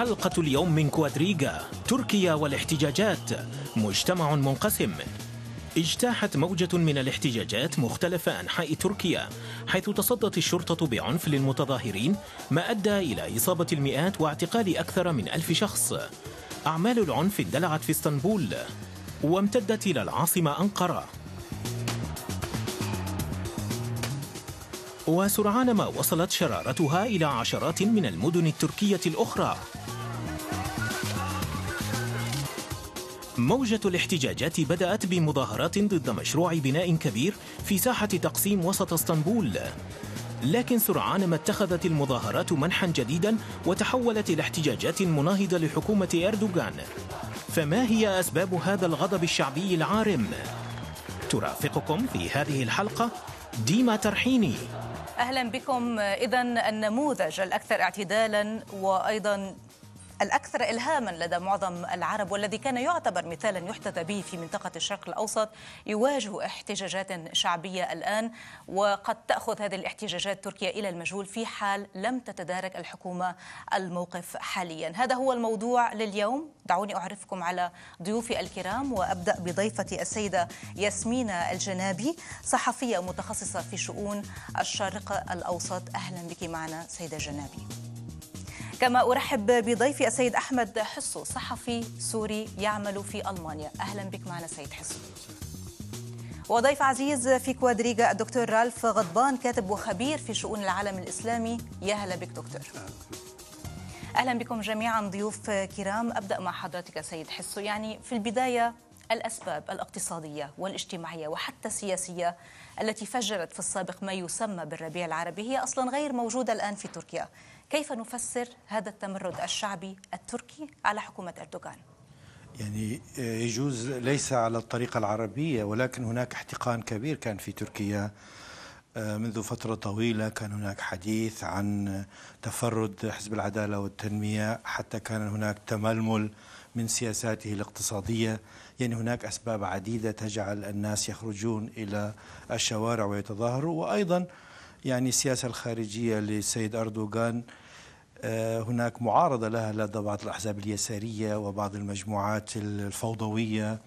حلقة اليوم من كوادريغا تركيا والاحتجاجات مجتمع منقسم اجتاحت موجة من الاحتجاجات مختلف أنحاء تركيا حيث تصدت الشرطة بعنف للمتظاهرين ما أدى إلى إصابة المئات واعتقال أكثر من ألف شخص أعمال العنف اندلعت في اسطنبول وامتدت إلى العاصمة أنقرة وسرعان ما وصلت شرارتها إلى عشرات من المدن التركية الأخرى موجة الاحتجاجات بدأت بمظاهرات ضد مشروع بناء كبير في ساحة تقسيم وسط اسطنبول لكن سرعان ما اتخذت المظاهرات منحا جديدا وتحولت إلى احتجاجات مناهضة لحكومة أردوغان فما هي أسباب هذا الغضب الشعبي العارم؟ ترافقكم في هذه الحلقة ديما ترحيني أهلا بكم إذا النموذج الأكثر اعتدالا وأيضا الأكثر إلهاما لدى معظم العرب والذي كان يعتبر مثالا يحتذى به في منطقة الشرق الأوسط يواجه احتجاجات شعبية الآن وقد تأخذ هذه الاحتجاجات تركيا إلى المجهول في حال لم تتدارك الحكومة الموقف حاليا هذا هو الموضوع لليوم دعوني أعرفكم على ضيوفي الكرام وأبدأ بضيفتي السيدة ياسمين الجنابي صحفية متخصصة في شؤون الشرق الأوسط أهلا بك معنا سيدة جنابي كما أرحب بضيفي السيد أحمد حصو صحفي سوري يعمل في ألمانيا أهلا بك معنا سيد حصو وضيف عزيز في كوادريجا الدكتور رالف غضبان كاتب وخبير في شؤون العالم الإسلامي يا هلا بك دكتور أهلا بكم جميعا ضيوف كرام أبدأ مع حضرتك سيد حصو يعني في البداية الأسباب الاقتصادية والاجتماعية وحتى السياسية التي فجرت في السابق ما يسمى بالربيع العربي هي أصلا غير موجودة الآن في تركيا كيف نفسر هذا التمرد الشعبي التركي على حكومة أردوغان؟ يعني آه، يجوز ليس على الطريقة العربية ولكن هناك احتقان كبير كان في تركيا آه، منذ فترة طويلة كان هناك حديث عن تفرد حزب العدالة والتنمية حتى كان هناك تململ من سياساته الاقتصادية يعني هناك أسباب عديدة تجعل الناس يخرجون إلى الشوارع ويتظاهروا وأيضا يعني السياسة الخارجية للسيد أردوغان آه، هناك معارضة لها لدى بعض الأحزاب اليسارية وبعض المجموعات الفوضوية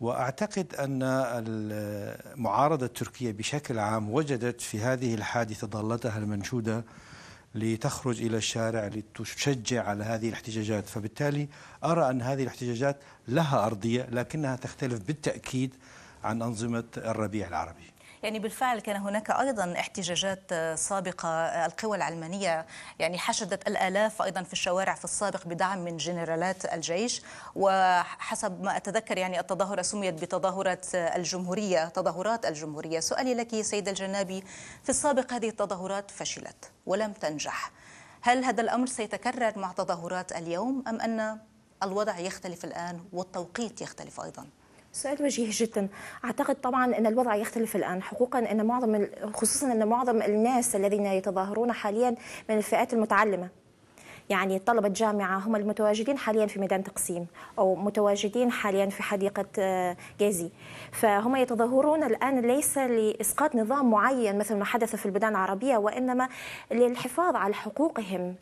وأعتقد أن المعارضة التركية بشكل عام وجدت في هذه الحادثة ضالتها المنشودة لتخرج إلى الشارع لتشجع على هذه الاحتجاجات فبالتالي أرى أن هذه الاحتجاجات لها أرضية لكنها تختلف بالتأكيد عن أنظمة الربيع العربي يعني بالفعل كان هناك أيضا احتجاجات آه، سابقة آه، القوى العلمانية يعني حشدت الآلاف أيضا في الشوارع في السابق بدعم من جنرالات الجيش وحسب ما أتذكر يعني التظاهرة سميت بتظاهرة آه، الجمهورية تظاهرات الجمهورية سؤالي لك سيدة الجنابي في السابق هذه التظاهرات فشلت ولم تنجح هل هذا الأمر سيتكرر مع تظاهرات اليوم أم أن الوضع يختلف الآن والتوقيت يختلف أيضاً؟ سؤال وجيه جدا اعتقد طبعا ان الوضع يختلف الان حقوقا ان معظم خصوصا ان معظم الناس الذين يتظاهرون حاليا من الفئات المتعلمه يعني طلبة جامعة هم المتواجدين حاليا في ميدان تقسيم أو متواجدين حاليا في حديقة آه، جازي فهم يتظاهرون الآن ليس لإسقاط نظام معين مثل ما حدث في البلدان العربية وإنما للحفاظ على حقوقهم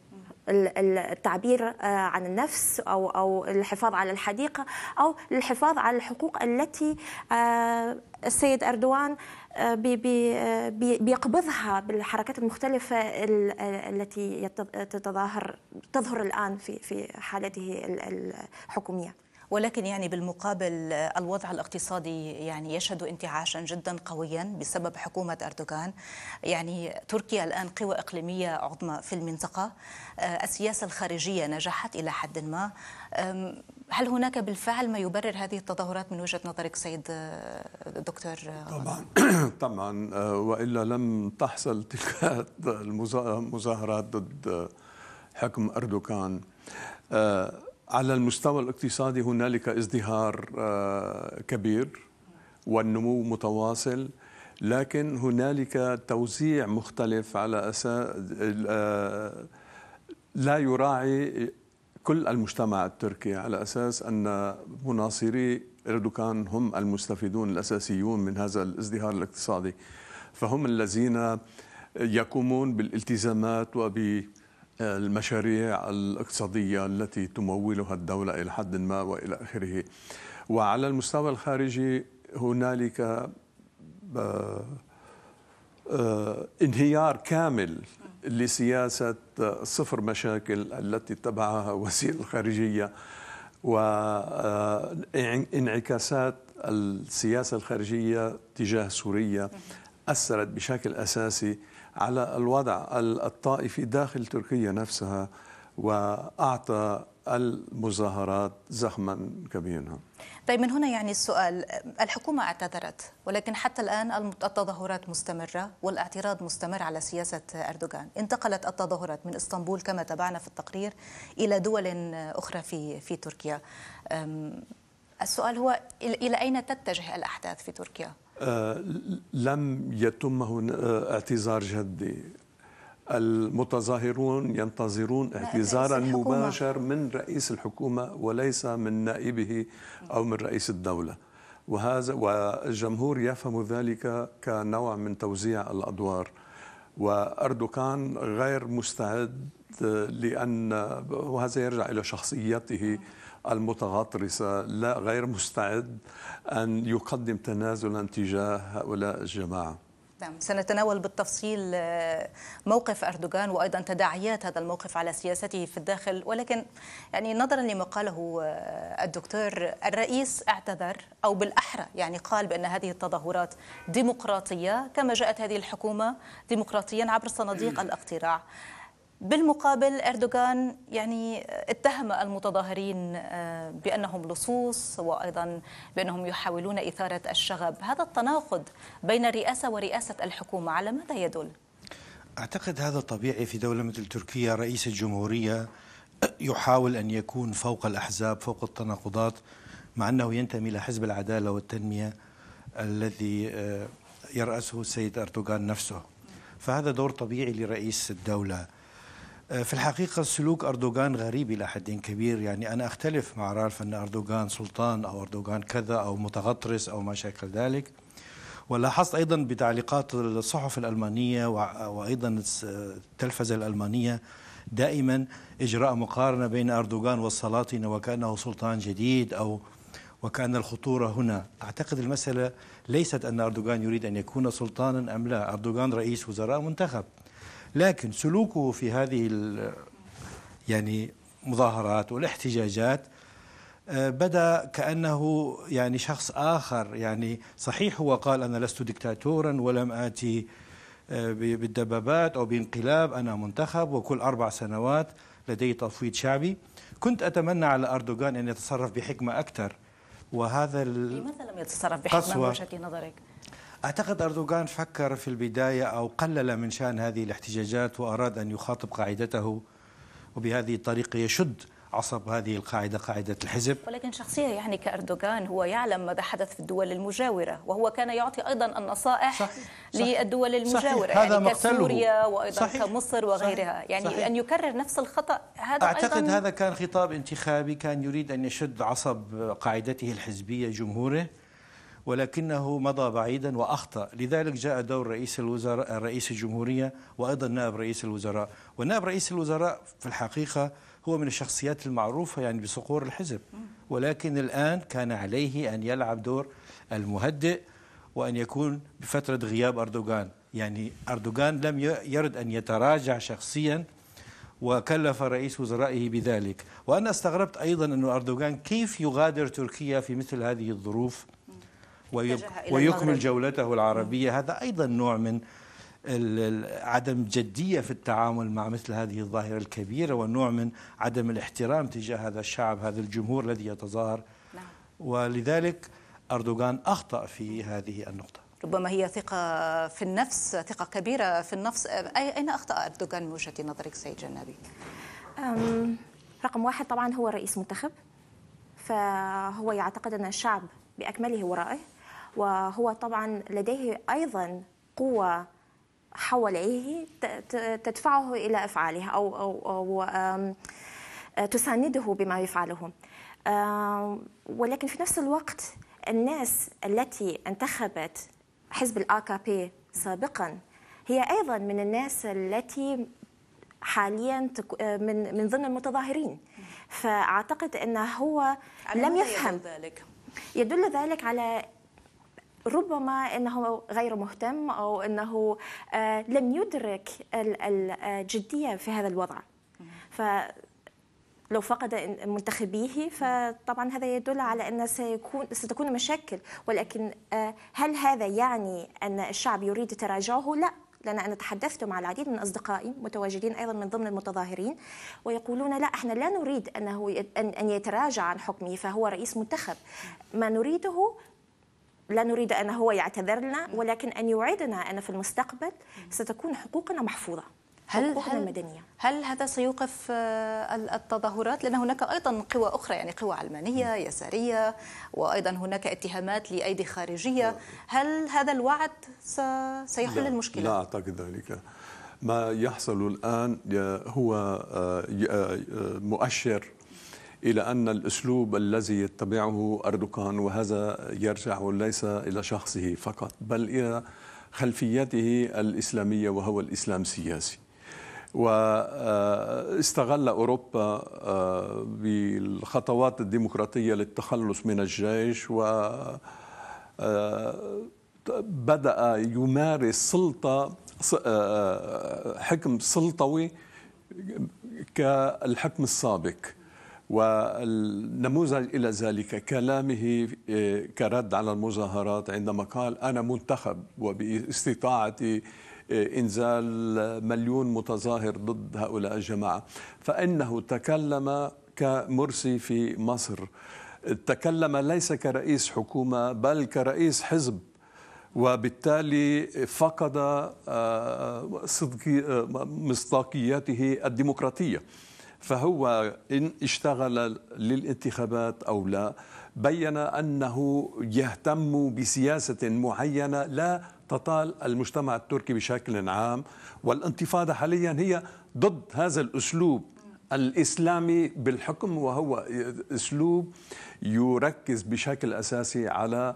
التعبير آه، عن النفس او او الحفاظ على الحديقه او الحفاظ على الحقوق التي آه، السيد اردوان آه، بيقبضها بالحركات المختلفه التي تتظاهر تظهر الان في في حالته الحكوميه ولكن يعني بالمقابل آه، الوضع الاقتصادي يعني يشهد انتعاشا جدا قويا بسبب حكومة أردوغان يعني تركيا الآن قوى إقليمية عظمى في المنطقة آه، السياسة الخارجية نجحت إلى حد ما هل هناك بالفعل ما يبرر هذه التظاهرات من وجهة نظرك سيد آه، دكتور طبعا طبعا وإلا لم تحصل تلك المظاهرات ضد حكم أردوغان على المستوى الاقتصادي هنالك ازدهار آه، كبير والنمو متواصل لكن هنالك توزيع مختلف على اساس آه، لا يراعي كل المجتمع التركي على اساس ان مناصري اردوغان هم المستفيدون الاساسيون من هذا الازدهار الاقتصادي فهم الذين يقومون بالالتزامات وب المشاريع الاقتصادية التي تمولها الدولة إلى حد ما وإلى آخره وعلى المستوى الخارجي هنالك آه، انهيار كامل لسياسة صفر مشاكل التي اتبعها وزير الخارجية وانعكاسات آه، السياسة الخارجية تجاه سوريا أثرت بشكل أساسي على الوضع الطائفي داخل تركيا نفسها واعطى المظاهرات زخما كبيرا طيب من هنا يعني السؤال الحكومة اعتذرت ولكن حتى الآن التظاهرات مستمرة والاعتراض مستمر على سياسة أردوغان انتقلت التظاهرات من إسطنبول كما تابعنا في التقرير إلى دول أخرى في, في تركيا السؤال هو إلى أين تتجه الأحداث في تركيا؟ آه، لم يتم هنا اعتذار جدي المتظاهرون ينتظرون اعتذارا مباشر من رئيس الحكومة وليس من نائبه أو من رئيس الدولة وهذا والجمهور يفهم ذلك كنوع من توزيع الأدوار وأردوغان غير مستعد لأن وهذا يرجع إلى شخصيته المتغطرسة لا غير مستعد أن يقدم تنازلا تجاه هؤلاء الجماعة نعم سنتناول بالتفصيل آه، موقف أردوغان وأيضا تداعيات هذا الموقف على سياسته في الداخل ولكن يعني نظرا لما قاله آه، الدكتور الرئيس اعتذر أو بالأحرى يعني قال بأن هذه التظاهرات ديمقراطية كما جاءت هذه الحكومة ديمقراطيا عبر صناديق الاقتراع بالمقابل اردوغان يعني اتهم المتظاهرين آه، بانهم لصوص وايضا بانهم يحاولون اثاره الشغب، هذا التناقض بين الرئاسه ورئاسه الحكومه على ماذا يدل؟ اعتقد هذا طبيعي في دوله مثل تركيا رئيس الجمهوريه يحاول ان يكون فوق الاحزاب، فوق التناقضات مع انه ينتمي الى حزب العداله والتنميه الذي آه، يرأسه السيد اردوغان نفسه. فهذا دور طبيعي لرئيس الدوله. آه، في الحقيقة سلوك أردوغان غريب إلى حد كبير يعني أنا أختلف مع رالف أن أردوغان سلطان أو أردوغان كذا أو متغطرس أو ما شكل ذلك ولاحظت أيضا بتعليقات الصحف الألمانية وأيضا التلفزة الألمانية دائما إجراء مقارنة بين أردوغان والسلاطنة وكأنه سلطان جديد أو وكأن الخطورة هنا أعتقد المسألة ليست أن أردوغان يريد أن يكون سلطانا أم لا أردوغان رئيس وزراء منتخب لكن سلوكه في هذه يعني مظاهرات والاحتجاجات آه، بدا كانه يعني شخص اخر يعني صحيح هو قال انا لست دكتاتورا ولم اتي آه، بالدبابات او بانقلاب انا منتخب وكل اربع سنوات لدي تفويض شعبي كنت اتمنى على اردوغان ان يتصرف بحكمه اكثر وهذا لماذا إيه، لم يتصرف بحكمه وجهه نظرك؟ أعتقد أردوغان فكر في البداية أو قلل من شأن هذه الاحتجاجات وأراد أن يخاطب قاعدته وبهذه الطريقة يشد عصب هذه القاعدة قاعدة الحزب ولكن شخصية يعني كأردوغان هو يعلم ماذا حدث في الدول المجاورة وهو كان يعطي أيضا النصائح صحيح. للدول المجاورة صحيح. هذا يعني مقتله. كسوريا وأيضا صحيح. كمصر وغيرها صحيح. يعني صحيح. أن يكرر نفس الخطأ هذا أعتقد أيضاً هذا كان خطاب انتخابي كان يريد أن يشد عصب قاعدته الحزبية جمهوره ولكنه مضى بعيدا وأخطأ لذلك جاء دور رئيس الوزراء رئيس الجمهورية وأيضا نائب رئيس الوزراء ونائب رئيس الوزراء في الحقيقة هو من الشخصيات المعروفة يعني بصقور الحزب ولكن الآن كان عليه أن يلعب دور المهدئ وأن يكون بفترة غياب أردوغان يعني أردوغان لم يرد أن يتراجع شخصيا وكلف رئيس وزرائه بذلك وأنا استغربت أيضا أن أردوغان كيف يغادر تركيا في مثل هذه الظروف ويكمل جولته العربية هذا أيضا نوع من عدم جدية في التعامل مع مثل هذه الظاهرة الكبيرة ونوع من عدم الاحترام تجاه هذا الشعب هذا الجمهور الذي يتظاهر نعم. ولذلك أردوغان أخطأ في هذه النقطة ربما هي ثقة في النفس ثقة كبيرة في النفس أين أخطأ أردوغان من وجهة نظرك سيد جنابي؟ رقم واحد طبعا هو رئيس منتخب فهو يعتقد أن الشعب بأكمله ورائه وهو طبعا لديه أيضا قوة حواليه تدفعه إلى أفعاله أو, أو, أو تسانده بما يفعله ولكن في نفس الوقت الناس التي انتخبت حزب الآكابي سابقا هي أيضا من الناس التي حاليا من من ضمن المتظاهرين فاعتقد انه هو لم يفهم ذلك يدل ذلك على ربما انه غير مهتم او انه آه، لم يدرك الجديه آه، في هذا الوضع ف لو فقد منتخبيه فطبعا هذا يدل على ان سيكون ستكون مشاكل ولكن آه، هل هذا يعني ان الشعب يريد تراجعه؟ لا لان انا تحدثت مع العديد من اصدقائي متواجدين ايضا من ضمن المتظاهرين ويقولون لا احنا لا نريد انه ان يتراجع عن حكمه فهو رئيس منتخب ما نريده لا نريد أن هو يعتذر لنا ولكن أن يوعدنا أن في المستقبل ستكون حقوقنا محفوظة هل هل المدنية هل هذا سيوقف آه، التظاهرات لأن هناك أيضا قوى أخرى يعني قوى علمانية يسارية وأيضا هناك اتهامات لأيدي خارجية هل هذا الوعد سيحل لا المشكلة؟ لا أعتقد ذلك ما يحصل الآن هو آه، آه، مؤشر إلى أن الأسلوب الذي يتبعه أردوغان وهذا يرجع ليس إلى شخصه فقط بل إلى خلفيته الإسلامية وهو الإسلام السياسي واستغل أوروبا آه، بالخطوات الديمقراطية للتخلص من الجيش و آه، بدأ يمارس سلطة آه، حكم سلطوي كالحكم السابق والنموذج إلى ذلك كلامه إيه، كرد على المظاهرات عندما قال أنا منتخب وباستطاعتي إيه، إنزال مليون متظاهر ضد هؤلاء الجماعة فإنه تكلم كمرسي في مصر تكلم ليس كرئيس حكومة بل كرئيس حزب وبالتالي فقد آه، صدق آه، مصداقيته الديمقراطيه فهو إن اشتغل للانتخابات أو لا بين أنه يهتم بسياسة معينة لا تطال المجتمع التركي بشكل عام والانتفاضة حاليا هي ضد هذا الأسلوب الإسلامي بالحكم وهو أسلوب يركز بشكل أساسي على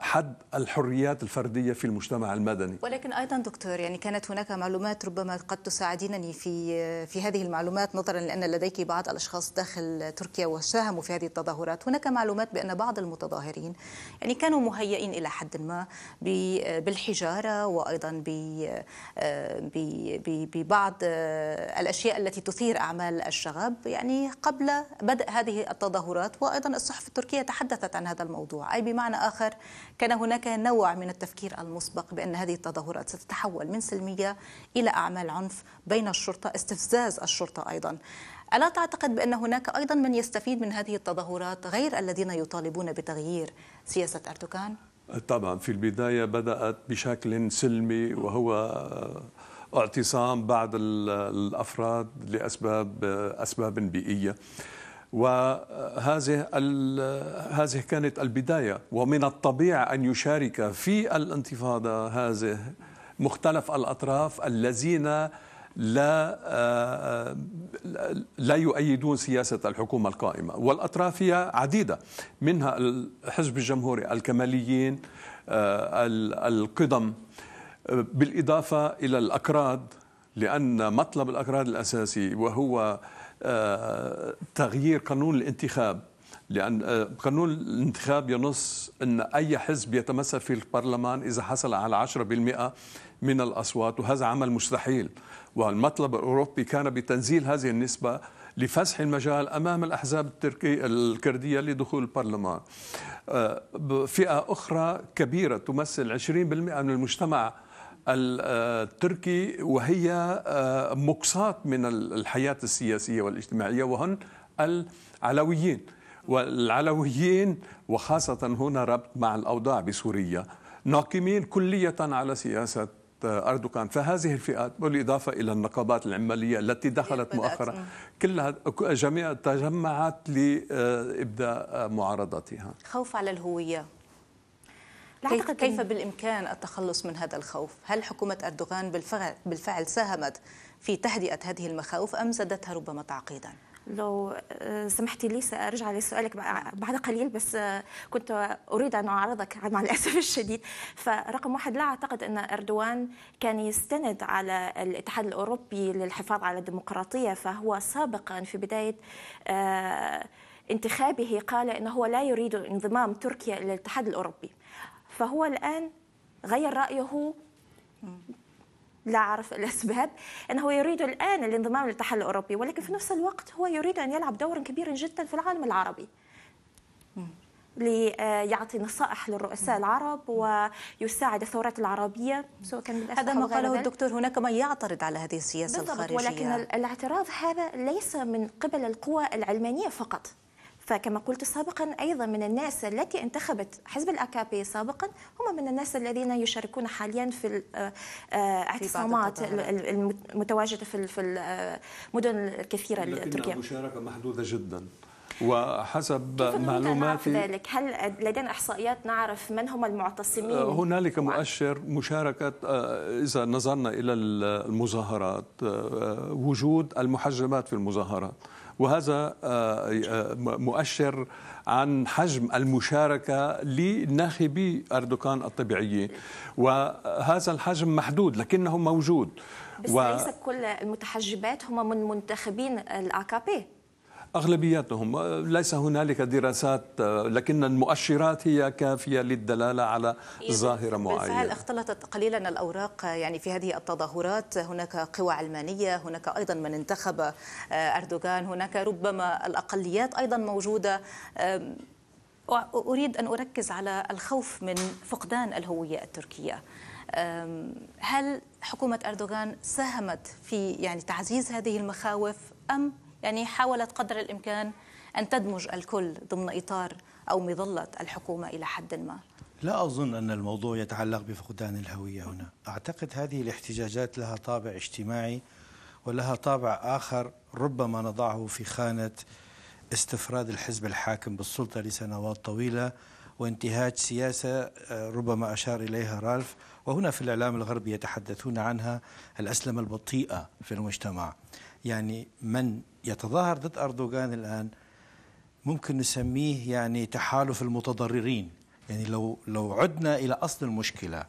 حد الحريات الفرديه في المجتمع المدني ولكن ايضا دكتور يعني كانت هناك معلومات ربما قد تساعدينني في في هذه المعلومات نظرا لان لديك بعض الاشخاص داخل تركيا وساهموا في هذه التظاهرات هناك معلومات بان بعض المتظاهرين يعني كانوا مهيئين الى حد ما بالحجاره وايضا ببعض الاشياء التي تثير اعمال الشغب يعني قبل بدء هذه التظاهرات وايضا الصحف التركيه تحدثت عن هذا الموضوع اي بمعنى اخر كان هناك نوع من التفكير المسبق بأن هذه التظاهرات ستتحول من سلمية إلى أعمال عنف بين الشرطة استفزاز الشرطة أيضا ألا تعتقد بأن هناك أيضا من يستفيد من هذه التظاهرات غير الذين يطالبون بتغيير سياسة أردوغان؟ طبعا في البداية بدأت بشكل سلمي وهو اعتصام بعض الافراد لاسباب اسباب بيئيه وهذه هذه كانت البدايه ومن الطبيعي ان يشارك في الانتفاضه هذه مختلف الاطراف الذين لا آه، لا يؤيدون سياسة الحكومة القائمة والأطراف هي عديدة منها الحزب الجمهوري الكماليين آه، القدم بالإضافة إلى الأكراد لأن مطلب الأكراد الأساسي وهو آه، تغيير قانون الانتخاب لأن آه، قانون الانتخاب ينص أن أي حزب يتمثل في البرلمان إذا حصل على 10% من الأصوات وهذا عمل مستحيل والمطلب الأوروبي كان بتنزيل هذه النسبة لفسح المجال امام الاحزاب التركي الكرديه لدخول البرلمان. آه، فئه اخرى كبيره تمثل 20% من المجتمع التركي وهي آه، مقصات من الحياة السياسية والاجتماعية وهن العلويين والعلويين وخاصة هنا ربط مع الأوضاع بسوريا ناقمين كلية على سياسة آه، أردوغان فهذه الفئات بالإضافة إلى النقابات العمالية التي دخلت مؤخرا آه. كلها جميع تجمعت لإبداء معارضتها خوف على الهوية كيف, كيف بالإمكان التخلص من هذا الخوف؟ هل حكومة أردوغان بالفعل, بالفعل ساهمت في تهدئة هذه المخاوف أم زادتها ربما تعقيداً؟ لو آه، سمحتي لي سارجع لسؤالك بعد قليل بس آه، كنت اريد ان اعارضك مع الاسف الشديد فرقم واحد لا اعتقد ان اردوان كان يستند على الاتحاد الاوروبي للحفاظ على الديمقراطيه فهو سابقا في بدايه آه، انتخابه قال انه هو لا يريد انضمام تركيا الى الاتحاد الاوروبي فهو الآن غير رأيه لا أعرف الأسباب أنه يريد الآن الانضمام للاتحاد الأوروبي ولكن في نفس الوقت هو يريد أن يلعب دورا كبيرا جدا في العالم العربي ليعطي نصائح للرؤساء العرب ويساعد الثورات العربية سواء كان هذا ما قاله الدكتور هناك من يعترض على هذه السياسة بالضبط الخارجية ولكن الاعتراض هذا ليس من قبل القوى العلمانية فقط فكما قلت سابقا أيضا من الناس التي انتخبت حزب الأكابي سابقا هم من الناس الذين يشاركون حاليا في الاعتصامات المتواجدة آه، في المدن الكثيرة التركية مشاركة محدودة جدا وحسب معلوماتي ذلك هل لدينا احصائيات نعرف من هم المعتصمين آه، هنالك مؤشر مشاركه آه، اذا نظرنا الى المظاهرات وجود المحجبات في المظاهرات وهذا آه، آه، مؤشر عن حجم المشاركة لناخبي أردوغان الطبيعيين وهذا الحجم محدود لكنه موجود بس و... ليس كل المتحجبات هم من منتخبين الأكابي اغلبيتهم أه، ليس هنالك دراسات أه، لكن المؤشرات هي كافيه للدلاله على إيه، ظاهره معينه بالفعل اختلطت قليلا الاوراق أه، يعني في هذه التظاهرات هناك قوى علمانيه هناك ايضا من انتخب اردوغان هناك ربما الاقليات ايضا موجوده اريد ان اركز على الخوف من فقدان الهويه التركيه هل حكومه اردوغان ساهمت في يعني تعزيز هذه المخاوف ام يعني حاولت قدر الإمكان أن تدمج الكل ضمن إطار أو مظلة الحكومة إلى حد ما لا أظن أن الموضوع يتعلق بفقدان الهوية هنا أعتقد هذه الاحتجاجات لها طابع اجتماعي ولها طابع آخر ربما نضعه في خانة استفراد الحزب الحاكم بالسلطة لسنوات طويلة وانتهاج سياسة آه، ربما أشار إليها رالف وهنا في الإعلام الغربي يتحدثون عنها الأسلمة البطيئة في المجتمع يعني من يتظاهر ضد أردوغان الآن ممكن نسميه يعني تحالف المتضررين يعني لو لو عدنا إلى أصل المشكلة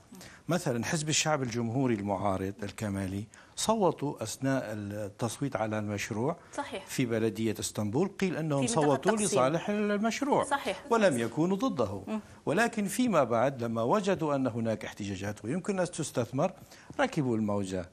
مثلا حزب الشعب الجمهوري المعارض الكمالي صوتوا أثناء التصويت على المشروع صحيح. في بلدية اسطنبول قيل أنهم صوتوا لصالح المشروع صحيح. ولم يكونوا ضده م. ولكن فيما بعد لما وجدوا أن هناك احتجاجات ويمكن أن تستثمر ركبوا الموجة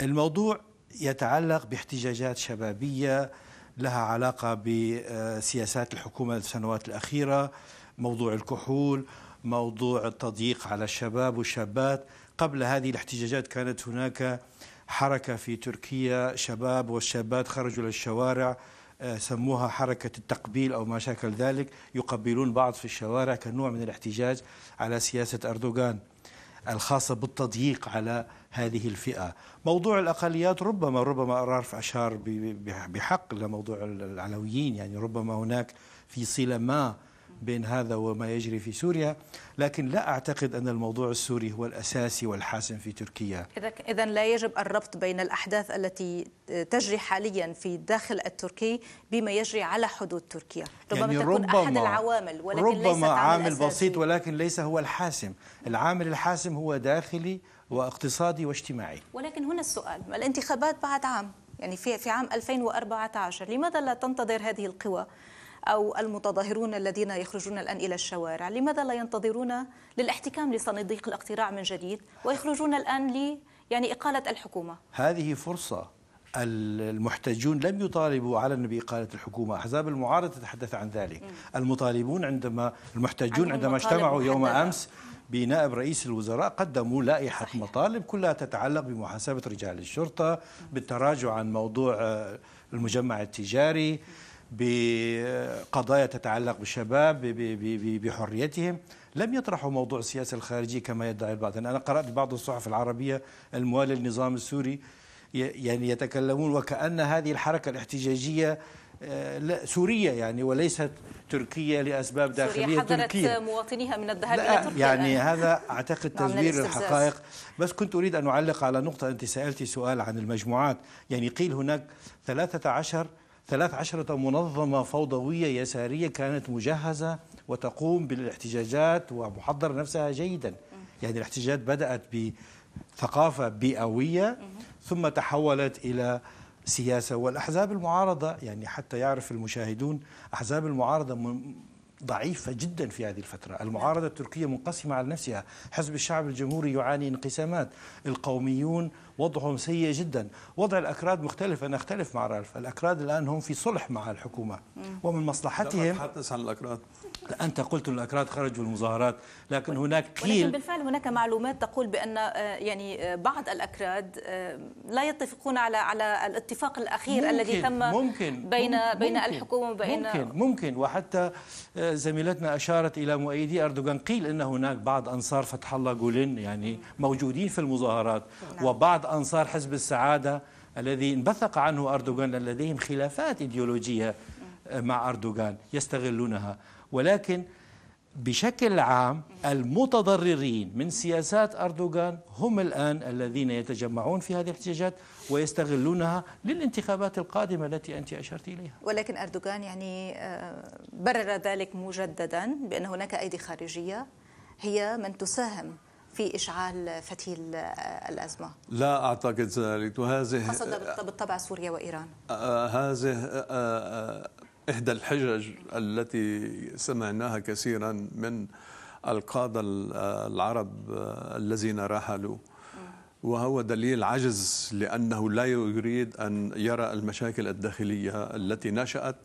الموضوع يتعلق باحتجاجات شبابية لها علاقة بسياسات الحكومة السنوات الأخيرة موضوع الكحول موضوع التضييق على الشباب والشابات قبل هذه الاحتجاجات كانت هناك حركة في تركيا شباب والشابات خرجوا للشوارع آه، سموها حركة التقبيل أو ما شاكل ذلك يقبلون بعض في الشوارع كنوع من الاحتجاج على سياسة أردوغان الخاصة بالتضييق على هذه الفئة موضوع الأقليات ربما ربما أرارف أشار بحق لموضوع العلويين يعني ربما هناك في صلة ما بين هذا وما يجري في سوريا لكن لا أعتقد أن الموضوع السوري هو الأساسي والحاسم في تركيا إذا لا يجب الربط بين الأحداث التي تجري حاليا في داخل التركي بما يجري على حدود تركيا يعني ربما يعني تكون ربما أحد العوامل ولكن ربما ليست عامل أساسي. بسيط ولكن ليس هو الحاسم العامل الحاسم هو داخلي واقتصادي واجتماعي ولكن هنا السؤال الانتخابات بعد عام يعني في في عام 2014 لماذا لا تنتظر هذه القوى أو المتظاهرون الذين يخرجون الآن إلى الشوارع لماذا لا ينتظرون للاحتكام لصناديق الاقتراع من جديد ويخرجون الآن لي يعني إقالة الحكومة هذه فرصة المحتجون لم يطالبوا علنا بإقالة الحكومة أحزاب المعارضة تتحدث عن ذلك المطالبون عندما المحتجون عندما اجتمعوا يوم أمس بنائب رئيس الوزراء قدموا لائحة صحيح. مطالب كلها تتعلق بمحاسبة رجال الشرطة بالتراجع عن موضوع آه، المجمع التجاري بقضايا تتعلق بالشباب بحريتهم لم يطرحوا موضوع السياسة الخارجية كما يدعي البعض أنا قرأت بعض الصحف العربية الموالية للنظام السوري يعني يتكلمون وكأن هذه الحركة الاحتجاجية آه، سورية يعني وليست تركية لأسباب داخلية سوريا حذرت تركية. مواطنيها من الذهاب إلى تركيا يعني الآن. هذا أعتقد تزوير الحقائق بس كنت أريد أن أعلق على نقطة أنت سألتي سؤال عن المجموعات يعني قيل هناك 13 ثلاث عشرة منظمة فوضوية يسارية كانت مجهزة وتقوم بالاحتجاجات ومحضرة نفسها جيدا يعني الاحتجاجات بدأت بثقافة بيئوية ثم تحولت إلى سياسة والأحزاب المعارضة يعني حتى يعرف المشاهدون أحزاب المعارضة ضعيفة جدا في هذه الفترة المعارضة التركية منقسمة على نفسها حزب الشعب الجمهوري يعاني انقسامات القوميون وضعهم سيء جدا وضع الأكراد مختلف أنا أختلف مع رالف الأكراد الآن هم في صلح مع الحكومة ومن مصلحتهم عن الأكراد أنت قلت أن الأكراد خرجوا المظاهرات لكن هناك قيل ولكن بالفعل هناك معلومات تقول بأن آه، يعني آه، بعض الأكراد آه، لا يتفقون على على الاتفاق الأخير ممكن الذي تم ممكن بين ممكن بين الحكومة وبين ممكن ممكن وحتى زميلتنا أشارت إلى مؤيدي أردوغان قيل أن هناك بعض أنصار فتح الله جولين يعني موجودين في المظاهرات نعم. وبعض أنصار حزب السعادة الذي انبثق عنه أردوغان لديهم خلافات إيديولوجية نعم. مع أردوغان يستغلونها ولكن بشكل عام المتضررين من سياسات أردوغان هم الآن الذين يتجمعون في هذه الاحتجاجات ويستغلونها للانتخابات القادمة التي أنت أشرت إليها ولكن أردوغان يعني آه، برر ذلك مجددا بأن هناك أيدي خارجية هي من تساهم في اشعال فتيل آه، الازمه لا اعتقد ذلك وهذه قصد آه، بالطبع سوريا وايران هذه احدى الحجج التي سمعناها كثيرا من القاده العرب الذين رحلوا وهو دليل عجز لأنه لا يريد أن يرى المشاكل الداخلية التي نشأت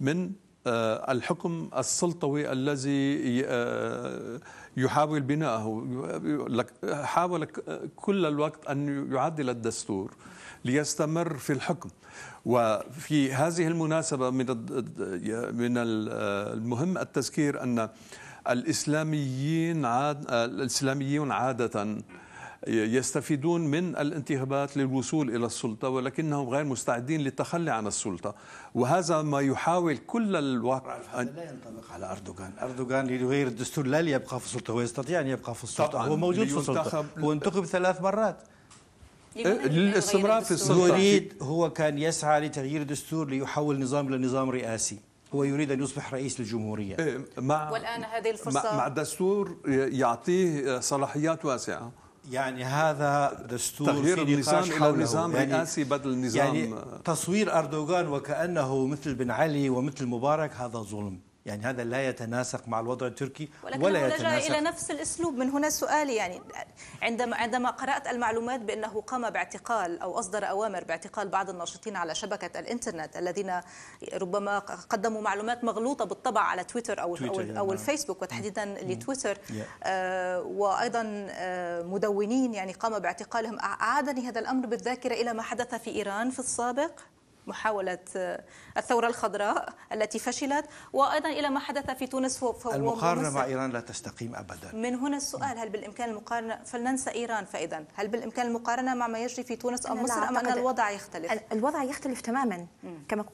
من آه، الحكم السلطوي الذي آه، يحاول بناءه حاول كل الوقت أن يعدل الدستور ليستمر في الحكم وفي هذه المناسبة من من آه، المهم التذكير أن الإسلاميين الإسلاميون عادةً يستفيدون من الانتخابات للوصول إلى السلطة ولكنهم غير مستعدين للتخلي عن السلطة وهذا ما يحاول كل الواقع هذا لا ينطبق على أردوغان أردوغان ليغير الدستور لا ليبقى في السلطة هو يستطيع أن يبقى في السلطة هو موجود في السلطة هو انتخب ثلاث مرات للاستمرار في السلطة يريد هو كان يسعى لتغيير الدستور ليحول نظام إلى نظام رئاسي هو يريد أن يصبح رئيس للجمهورية إيه، مع والآن هذه الفرصة مع دستور يعطيه صلاحيات واسعة يعني هذا دستور تغيير النظام الى نظام يعني رئاسي بدل نظام يعني آه. تصوير اردوغان وكانه مثل بن علي ومثل مبارك هذا ظلم يعني هذا لا يتناسق مع الوضع التركي ولكن ولا يتناسق ولكن إلى نفس الأسلوب من هنا سؤالي يعني عندما عندما قرأت المعلومات بأنه قام باعتقال أو أصدر أوامر باعتقال بعض الناشطين على شبكة الإنترنت الذين ربما قدموا معلومات مغلوطة بالطبع على تويتر أو تويتر أو, أو نعم. الفيسبوك وتحديدا لتويتر آه وأيضا آه مدونين يعني قام باعتقالهم أعادني هذا الأمر بالذاكرة إلى ما حدث في إيران في السابق محاولة آه، الثورة الخضراء التي فشلت وأيضا إلى ما حدث في تونس المقارنة مع إيران لا تستقيم أبدا من هنا السؤال هل بالإمكان المقارنة فلننسى إيران فإذا هل بالإمكان المقارنة مع ما يجري في تونس أو مصر أم أن الوضع يختلف الوضع يختلف تماما كما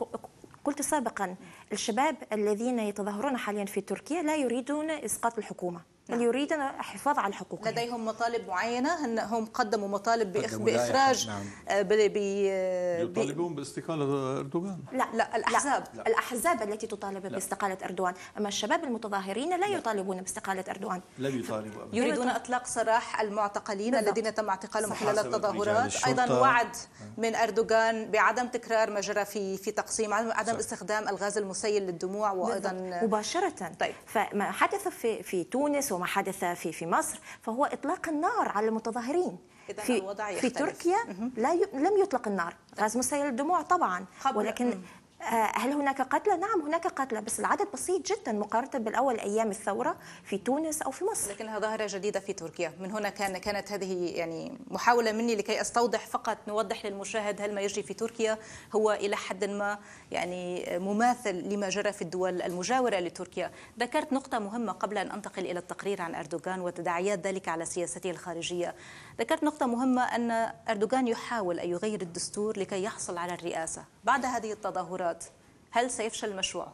قلت سابقا الشباب الذين يتظاهرون حاليا في تركيا لا يريدون إسقاط الحكومة بل نعم. يريدون الحفاظ على حقوقهم لديهم مطالب معينة هم قدموا مطالب بإخراج نعم. آه، بي آه، يطالبون باستقالة أردوغان لا لا الأحزاب لا. الأحزاب التي تطالب لا. باستقالة أردوغان أما الشباب المتظاهرين لا, لا. يطالبون باستقالة أردوغان لم يطالبوا أبدا. يريدون إطلاق سراح المعتقلين بالضبط. الذين تم اعتقالهم خلال التظاهرات أيضا وعد نعم. من أردوغان بعدم تكرار ما جرى في في تقسيم عدم صح. استخدام الغاز المسيل للدموع وأيضا مباشرة طيب فما حدث في في تونس وما حدث في في مصر فهو اطلاق النار على المتظاهرين في في تركيا لا ي... لم يطلق النار غاز طيب. مسيل الدموع طبعا ولكن أمم. آه، هل هناك قتلى؟ نعم هناك قتلى بس العدد بسيط جدا مقارنة بالأول أيام الثورة في تونس أو في مصر لكنها ظاهرة جديدة في تركيا من هنا كان كانت هذه يعني محاولة مني لكي أستوضح فقط نوضح للمشاهد هل ما يجري في تركيا هو إلى حد ما يعني مماثل لما جرى في الدول المجاورة لتركيا ذكرت نقطة مهمة قبل أن أنتقل إلى التقرير عن أردوغان وتداعيات ذلك على سياسته الخارجية ذكرت نقطة مهمة أن أردوغان يحاول أن يغير الدستور لكي يحصل على الرئاسة بعد هذه التظاهرات هل سيفشل المشروع؟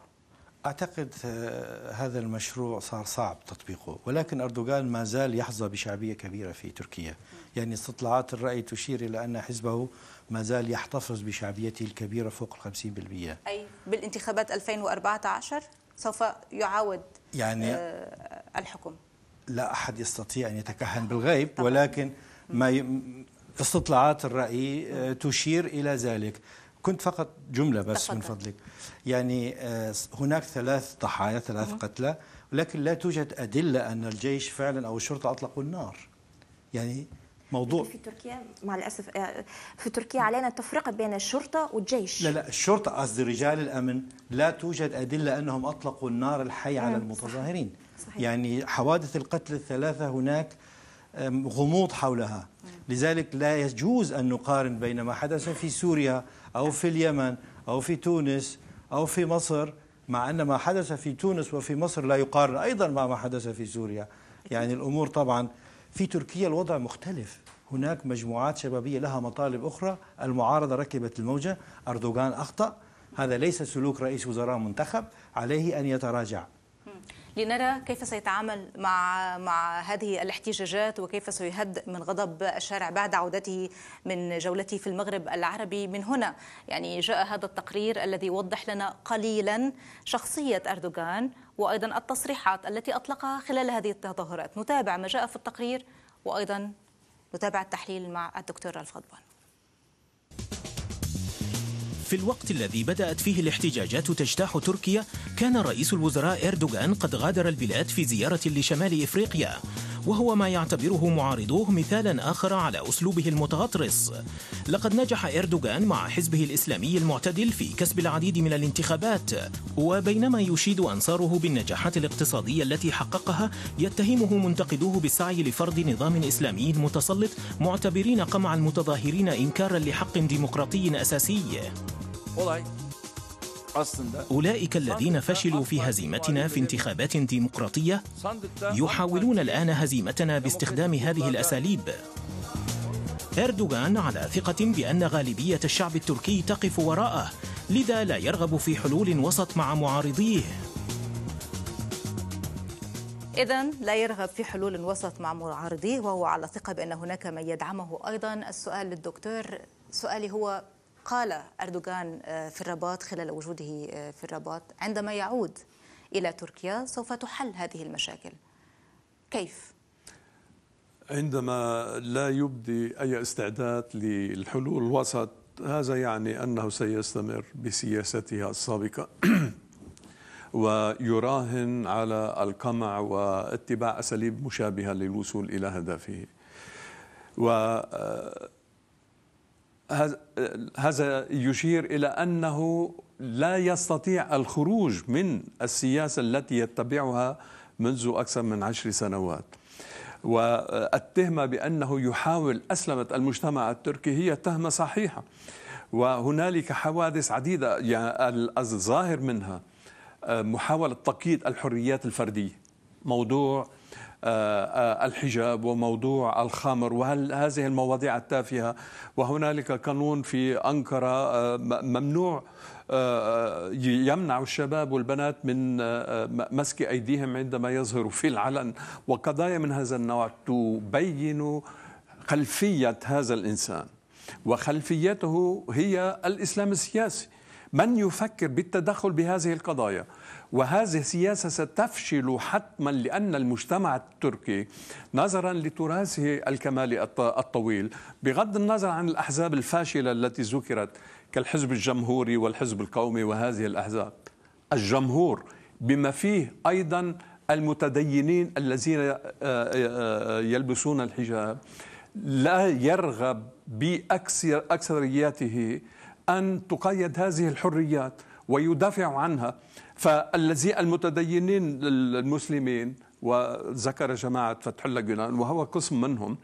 أعتقد آه، هذا المشروع صار صعب تطبيقه ولكن أردوغان ما زال يحظى بشعبية كبيرة في تركيا يعني استطلاعات الرأي تشير إلى أن حزبه ما زال يحتفظ بشعبيته الكبيرة فوق 50% أي بالانتخابات 2014 سوف يعاود يعني آه، الحكم لا أحد يستطيع أن يتكهن بالغيب ولكن ما استطلاعات الرأي آه، تشير إلى ذلك كنت فقط جملة بس من فضلك يعني آه، هناك ثلاث ضحايا ثلاث قتلى لكن لا توجد أدلة أن الجيش فعلا أو الشرطة أطلقوا النار يعني موضوع في تركيا مع الاسف آه، في تركيا علينا التفرقه بين الشرطه والجيش لا لا الشرطه قصدي رجال الامن لا توجد ادله انهم اطلقوا النار الحي نعم، على المتظاهرين صحيح. يعني حوادث القتل الثلاثه هناك غموض حولها لذلك لا يجوز أن نقارن بين ما حدث في سوريا أو في اليمن أو في تونس أو في مصر مع أن ما حدث في تونس وفي مصر لا يقارن أيضا مع ما حدث في سوريا يعني الأمور طبعا في تركيا الوضع مختلف هناك مجموعات شبابية لها مطالب أخرى المعارضة ركبت الموجة أردوغان أخطأ هذا ليس سلوك رئيس وزراء منتخب عليه أن يتراجع لنرى كيف سيتعامل مع مع هذه الاحتجاجات وكيف سيهدئ من غضب الشارع بعد عودته من جولته في المغرب العربي من هنا يعني جاء هذا التقرير الذي يوضح لنا قليلا شخصية أردوغان وأيضا التصريحات التي أطلقها خلال هذه التظاهرات نتابع ما جاء في التقرير وأيضا نتابع التحليل مع الدكتور الفضبان في الوقت الذي بدأت فيه الاحتجاجات تجتاح تركيا كان رئيس الوزراء إردوغان قد غادر البلاد في زيارة لشمال إفريقيا وهو ما يعتبره معارضوه مثالا آخر على أسلوبه المتغطرس لقد نجح إردوغان مع حزبه الإسلامي المعتدل في كسب العديد من الانتخابات وبينما يشيد أنصاره بالنجاحات الاقتصادية التي حققها يتهمه منتقدوه بالسعي لفرض نظام إسلامي متسلط معتبرين قمع المتظاهرين إنكارا لحق ديمقراطي أساسي أولئك الذين فشلوا في هزيمتنا في انتخابات ديمقراطية يحاولون الآن هزيمتنا باستخدام هذه الأساليب أردوغان على ثقة بأن غالبية الشعب التركي تقف وراءه لذا لا يرغب في حلول وسط مع معارضيه إذا لا يرغب في حلول وسط مع معارضيه وهو على ثقة بأن هناك من يدعمه أيضا السؤال للدكتور سؤالي هو قال أردوغان آه، في الرباط خلال وجوده آه، في الرباط عندما يعود إلى تركيا سوف تحل هذه المشاكل كيف؟ عندما لا يبدي أي استعداد للحلول الوسط هذا يعني أنه سيستمر بسياسته السابقة ويراهن على القمع واتباع أساليب مشابهة للوصول إلى هدفه و آه، هذا يشير إلى أنه لا يستطيع الخروج من السياسة التي يتبعها منذ أكثر من عشر سنوات والتهمة بأنه يحاول أسلمة المجتمع التركي هي تهمة صحيحة وهنالك حوادث عديدة يعني الظاهر منها آه، محاولة تقييد الحريات الفردية موضوع آه، آه، الحجاب وموضوع الخمر وهل هذه المواضيع التافهة وهنالك قانون في أنقرة آه، ممنوع يمنع الشباب والبنات من مسك أيديهم عندما يظهروا في العلن وقضايا من هذا النوع تبين خلفية هذا الإنسان وخلفيته هي الإسلام السياسي من يفكر بالتدخل بهذه القضايا وهذه السياسة ستفشل حتما لأن المجتمع التركي نظرا لتراثه الكمالي الطويل بغض النظر عن الأحزاب الفاشلة التي ذكرت كالحزب الجمهوري والحزب القومي وهذه الأحزاب الجمهور بما فيه أيضا المتدينين الذين آه، آه، آه، يلبسون الحجاب لا يرغب بأكثر أكثرياته أن تقيد هذه الحريات ويدافع عنها فالذي المتدينين المسلمين وذكر جماعة فتح الله وهو قسم منهم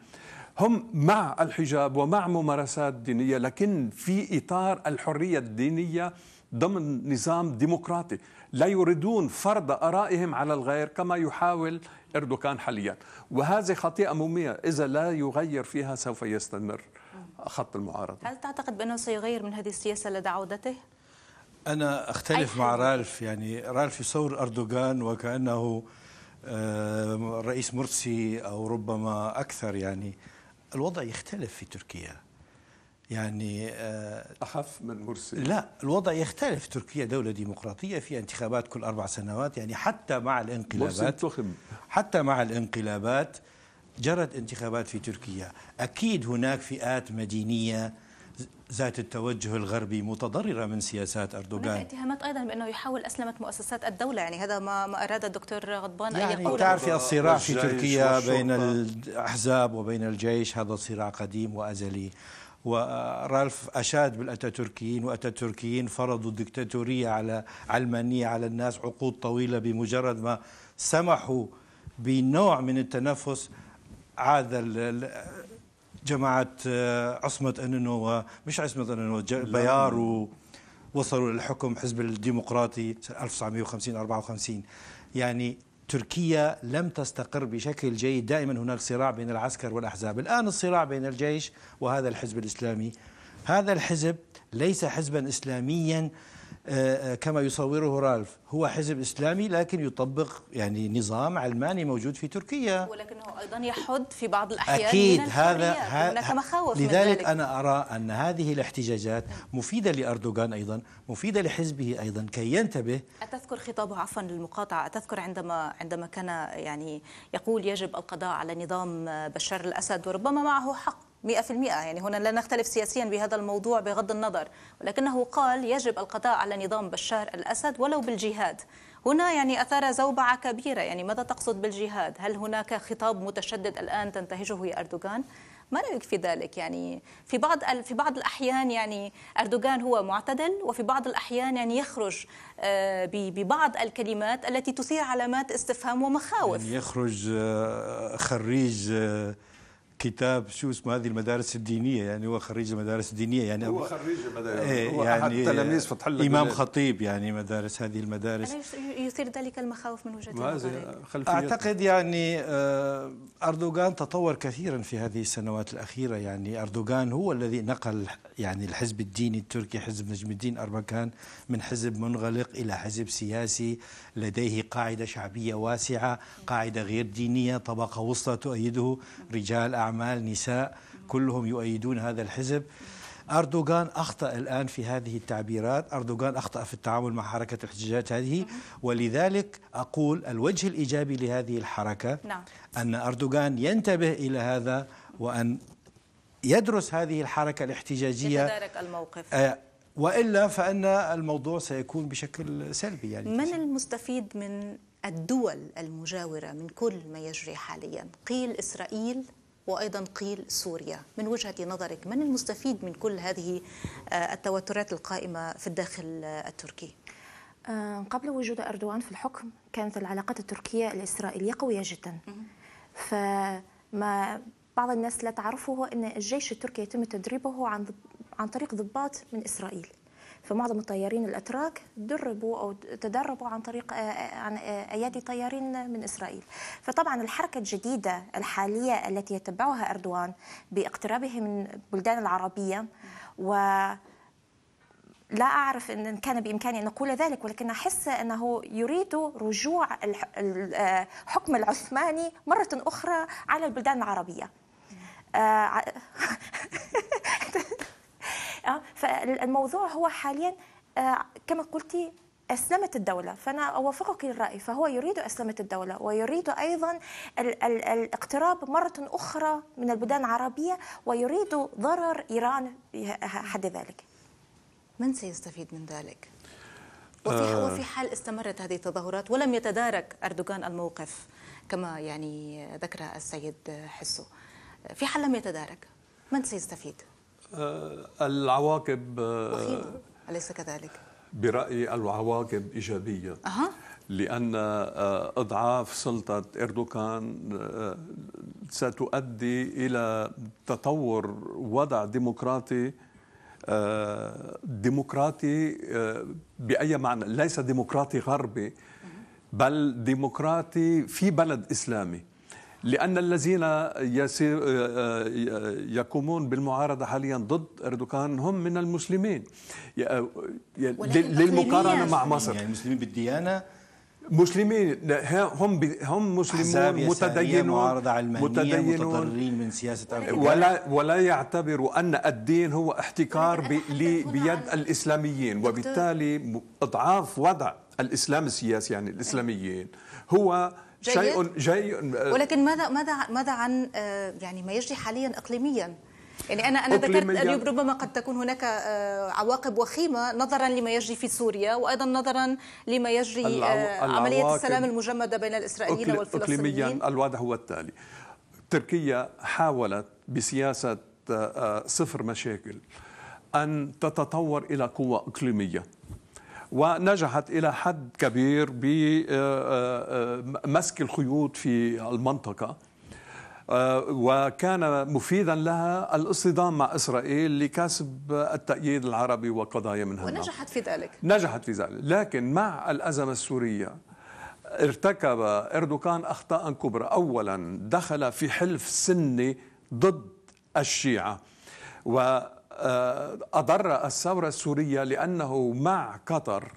هم مع الحجاب ومع ممارسات دينية لكن في إطار الحرية الدينية ضمن نظام ديمقراطي لا يريدون فرض آرائهم على الغير كما يحاول إردوغان حاليا وهذه خطيئة ممية إذا لا يغير فيها سوف يستمر خط المعارضة هل تعتقد بأنه سيغير من هذه السياسة لدى عودته؟ أنا أختلف مع أيوة. رالف يعني رالف يصور أردوغان وكأنه آه، رئيس مرسي أو ربما أكثر يعني الوضع يختلف في تركيا يعني أخف آه، من مرسي لا الوضع يختلف تركيا دولة ديمقراطية في انتخابات كل أربع سنوات يعني حتى مع الانقلابات حتى مع الانقلابات جرت انتخابات في تركيا أكيد هناك فئات مدينية ذات التوجه الغربي متضررة من سياسات أردوغان هناك اتهامات أيضا بأنه يحاول أسلمة مؤسسات الدولة يعني هذا ما, ما أراد الدكتور غضبان يعني أن يقول تعرفي الصراع في تركيا بين الأحزاب وبين الجيش هذا صراع قديم وأزلي ورالف أشاد بالأتاتوركيين وأتاتوركيين فرضوا الدكتاتورية على علمانية على الناس عقود طويلة بمجرد ما سمحوا بنوع من التنفس عاد جماعه آه، عصمه اننو ومش عصمه اننو بيار ووصلوا للحكم حزب الديمقراطي 1950 54 يعني تركيا لم تستقر بشكل جيد دائما هناك صراع بين العسكر والأحزاب الآن الصراع بين الجيش وهذا الحزب الإسلامي هذا الحزب ليس حزبا إسلاميا آه، آه، كما يصوره رالف هو حزب إسلامي لكن يطبق يعني نظام علماني موجود في تركيا ولكنه أيضا يحد في بعض الأحيان أكيد من هذا هناك مخاوف لذلك من ذلك. أنا أرى أن هذه الاحتجاجات مفيدة لأردوغان أيضا مفيدة لحزبه أيضا كي ينتبه أتذكر خطابه عفوا للمقاطعة أتذكر عندما عندما كان يعني يقول يجب القضاء على نظام بشار الأسد وربما معه حق مئة في المئة يعني هنا لا نختلف سياسيا بهذا الموضوع بغض النظر ولكنه قال يجب القضاء على نظام بشار الأسد ولو بالجهاد هنا يعني أثار زوبعة كبيرة يعني ماذا تقصد بالجهاد هل هناك خطاب متشدد الآن تنتهجه يا أردوغان ما رأيك في ذلك يعني في بعض في بعض الأحيان يعني أردوغان هو معتدل وفي بعض الأحيان يعني يخرج آه، ببعض الكلمات التي تثير علامات استفهام ومخاوف يعني يخرج آه، خريج آه، كتاب شو اسمه هذه المدارس الدينيه يعني هو خريج المدارس الدينيه يعني هو خريج المدارس إيه هو يعني احد التلاميذ فتح الله امام خطيب يعني مدارس هذه المدارس يثير ذلك المخاوف من وجهه نظرك اعتقد يعني آه، اردوغان تطور كثيرا في هذه السنوات الاخيره يعني اردوغان هو الذي نقل يعني الحزب الديني التركي حزب نجم الدين اربكان من حزب منغلق الى حزب سياسي لديه قاعده شعبيه واسعه قاعده غير دينيه طبقه وسطى تؤيده رجال أعمال نساء كلهم يؤيدون هذا الحزب أردوغان أخطأ الآن في هذه التعبيرات أردوغان أخطأ في التعامل مع حركة الاحتجاجات هذه ولذلك أقول الوجه الإيجابي لهذه الحركة نعم. أن أردوغان ينتبه إلى هذا وأن يدرس هذه الحركة الاحتجاجية يتدارك الموقف آه، والا فان الموضوع سيكون بشكل سلبي يعني من المستفيد من الدول المجاوره من كل ما يجري حاليا؟ قيل اسرائيل وأيضا قيل سوريا من وجهة نظرك من المستفيد من كل هذه آه، التوترات القائمة في الداخل آه، التركي؟ آه، قبل وجود اردوغان في الحكم كانت العلاقات التركية الإسرائيلية قوية جدا فما بعض الناس لا تعرفه أن الجيش التركي يتم تدريبه عن عن طريق ضباط من إسرائيل فمعظم الطيارين الاتراك دربوا او تدربوا عن طريق آه، آه، عن آه، ايادي طيارين من اسرائيل فطبعا الحركه الجديده الحاليه التي يتبعها اردوان باقترابه من البلدان العربيه و لا أعرف إن كان بإمكاني أن أقول ذلك ولكن أحس أنه يريد رجوع الحكم العثماني مرة أخرى على البلدان العربية فالموضوع هو حاليا آه، كما قلتي أسلمت الدولة فأنا أوافقك الرأي فهو يريد أسلمة الدولة ويريد أيضا ال ال الاقتراب مرة أخرى من البلدان العربية ويريد ضرر إيران حد ذلك من سيستفيد من ذلك؟ آه. وفي حال استمرت هذه التظاهرات ولم يتدارك أردوغان الموقف كما يعني ذكر السيد حسو في حال لم يتدارك من سيستفيد؟ آه، العواقب وخيمة. آه، أليس كذلك؟ برأيي العواقب إيجابية أه. لأن إضعاف سلطة إردوغان آه، ستؤدي إلى تطور وضع ديمقراطي ديمقراطي بأي معنى ليس ديمقراطي غربي بل ديمقراطي في بلد إسلامي لأن الذين يسير آه، آه، يقومون بالمعارضة حاليا ضد أردوغان هم من المسلمين آه، للمقارنة مع مصر يعني المسلمين بالديانة مسلمين هم هم مسلمون متدينون متدينون متضررين من سياسه أردوغان ولا ولا يعتبروا ان الدين هو احتكار بيد الاسلاميين وبالتالي اضعاف وضع الاسلام السياسي يعني الاسلاميين هو جيد شيء جيد ولكن ماذا ماذا ماذا عن آه، يعني ما يجري حاليا اقليميا يعني انا انا ذكرت أن ربما قد تكون هناك آه، عواقب وخيمه نظرا لما يجري في سوريا وايضا نظرا لما يجري آه، عمليه السلام المجمده بين الاسرائيليين والفلسطينيين اقليميا الوضع هو التالي تركيا حاولت بسياسه صفر مشاكل ان تتطور الى قوه اقليميه ونجحت إلى حد كبير بمسك آه، آه، الخيوط في المنطقة آه، وكان مفيدا لها الاصطدام مع اسرائيل لكسب التأييد العربي وقضايا من هذا ونجحت في ذلك نجحت في ذلك لكن مع الأزمة السورية ارتكب اردوغان اخطاء كبرى اولا دخل في حلف سني ضد الشيعة و آه، أضر الثورة السورية لأنه مع قطر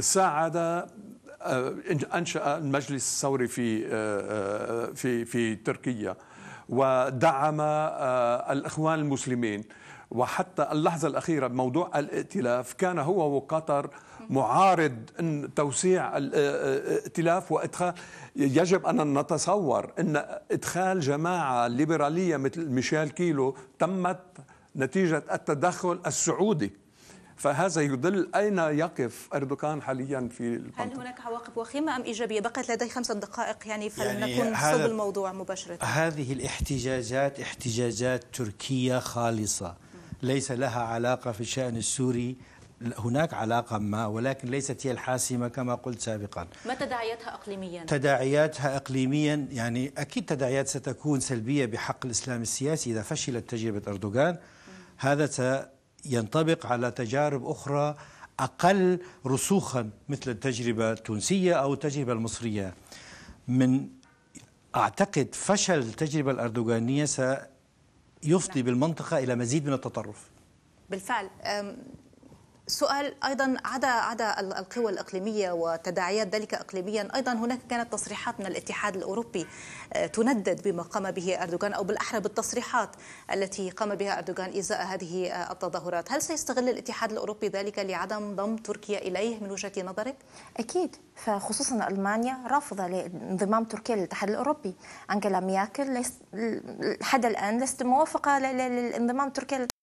ساعد آه، أنشأ المجلس الثوري في آه، في في تركيا ودعم الإخوان المسلمين وحتى اللحظة الأخيرة بموضوع الائتلاف كان هو وقطر معارض توسيع الائتلاف وإدخال يجب أن نتصور أن إدخال جماعة ليبرالية مثل ميشيل كيلو تمت نتيجة التدخل السعودي فهذا يدل أين يقف أردوغان حاليا في المنطقة. هل هناك عواقب وخيمة أم إيجابية؟ بقيت لدي خمسة دقائق يعني فلنكون يعني صوب الموضوع مباشرة هذه الاحتجاجات احتجاجات تركية خالصة ليس لها علاقة في الشأن السوري هناك علاقة ما ولكن ليست هي الحاسمة كما قلت سابقا ما تداعياتها إقليميا؟ تداعياتها إقليميا يعني أكيد تداعيات ستكون سلبية بحق الإسلام السياسي إذا فشلت تجربة أردوغان هذا سينطبق على تجارب أخرى أقل رسوخا مثل التجربة التونسية أو التجربة المصرية من أعتقد فشل التجربة الأردوغانية سيفضي بالمنطقة إلى مزيد من التطرف بالفعل سؤال ايضا عدا عدا القوى الاقليميه وتداعيات ذلك اقليميا ايضا هناك كانت تصريحات من الاتحاد الاوروبي آه، تندد بما قام به اردوغان او بالاحرى بالتصريحات التي قام بها اردوغان ازاء هذه آه، التظاهرات، هل سيستغل الاتحاد الاوروبي ذلك لعدم ضم تركيا اليه من وجهه نظرك؟ اكيد فخصوصا المانيا رافضه لانضمام تركيا للاتحاد الاوروبي، انجلا مياكل لحد الان لست موافقه للانضمام تركيا